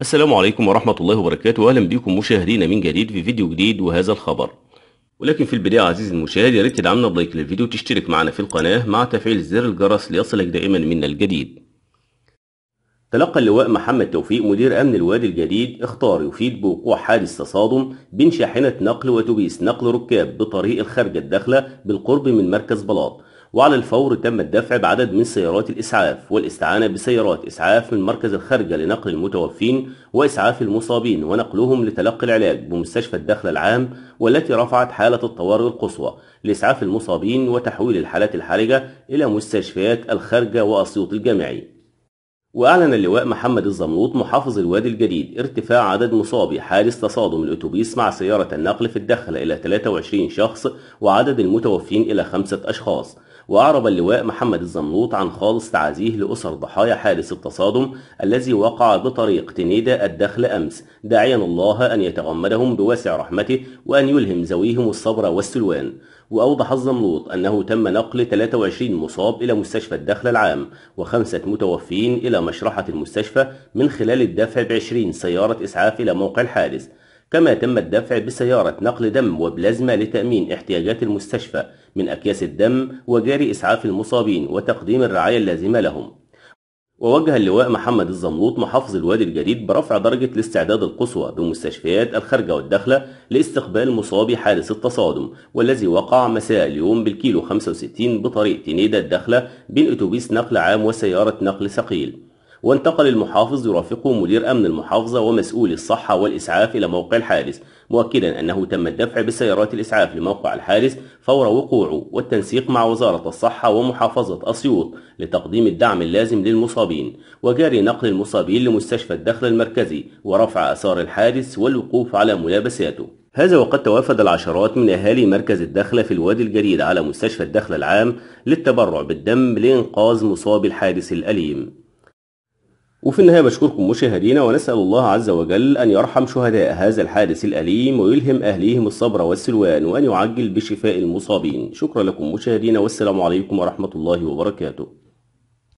السلام عليكم ورحمة الله وبركاته أهلا بكم مشاهدينا من جديد في فيديو جديد وهذا الخبر ولكن في البداية عزيزي المشاهد يا ريت تدعمنا بلايك للفيديو وتشترك معنا في القناة مع تفعيل زر الجرس ليصلك دائما منا الجديد تلقى اللواء محمد توفيق مدير أمن الوادي الجديد اختار يفيد بوقوع حادث تصادم بين شاحنة نقل وتوبيس نقل ركاب بطريق الخارجة الداخلة بالقرب من مركز بلاط وعلى الفور تم الدفع بعدد من سيارات الإسعاف والاستعانة بسيارات إسعاف من مركز الخارجة لنقل المتوفين وإسعاف المصابين ونقلهم لتلقي العلاج بمستشفى الدخل العام والتي رفعت حالة الطوارئ القصوى لإسعاف المصابين وتحويل الحالات الحرجة إلى مستشفيات الخارجة وأسيوط الجامعي وأعلن اللواء محمد الزملوط محافظ الوادي الجديد ارتفاع عدد مصابي حادث تصادم الأتوبيس مع سيارة النقل في الدخل إلى 23 شخص وعدد المتوفين إلى خمسة أشخاص وأعرب اللواء محمد الزملوط عن خالص تعازيه لأسر ضحايا حادث التصادم الذي وقع بطريق تنيدة الدخل أمس داعيا الله أن يتغمدهم بواسع رحمته وأن يلهم ذويهم الصبر والسلوان وأوضح الزملوط أنه تم نقل 23 مصاب إلى مستشفى الدخل العام وخمسة متوفين إلى مشرحة المستشفى من خلال الدفع بعشرين 20 سيارة إسعاف إلى موقع الحادث كما تم الدفع بسيارة نقل دم وبلازما لتأمين احتياجات المستشفى من أكياس الدم وجاري إسعاف المصابين وتقديم الرعاية اللازمة لهم ووجه اللواء محمد الزملوط محافظ الوادي الجديد برفع درجة الاستعداد القصوى بمستشفيات الخارجة والداخلة لاستقبال مصابي حادث التصادم والذي وقع مساء اليوم بالكيلو 65 بطريق تنيدة الداخلة بين أتوبيس نقل عام وسيارة نقل ثقيل وانتقل المحافظ يرافقه مدير أمن المحافظة ومسؤول الصحة والإسعاف إلى موقع الحادث مؤكدا أنه تم الدفع بسيارات الإسعاف لموقع الحادث فور وقوعه والتنسيق مع وزارة الصحة ومحافظة أسيوط لتقديم الدعم اللازم للمصابين وجاري نقل المصابين لمستشفى الدخل المركزي ورفع أثار الحادث والوقوف على ملابساته هذا وقد توافد العشرات من أهالي مركز الدخلة في الوادي الجديد على مستشفى الدخلة العام للتبرع بالدم لإنقاذ مصاب الحادث الأليم وفي النهاية بشكركم مشاهدينا ونسأل الله عز وجل أن يرحم شهداء هذا الحادث الأليم ويلهم أهليهم الصبر والسلوان وأن يعجل بشفاء المصابين شكرا لكم مشاهدينا والسلام عليكم ورحمة الله وبركاته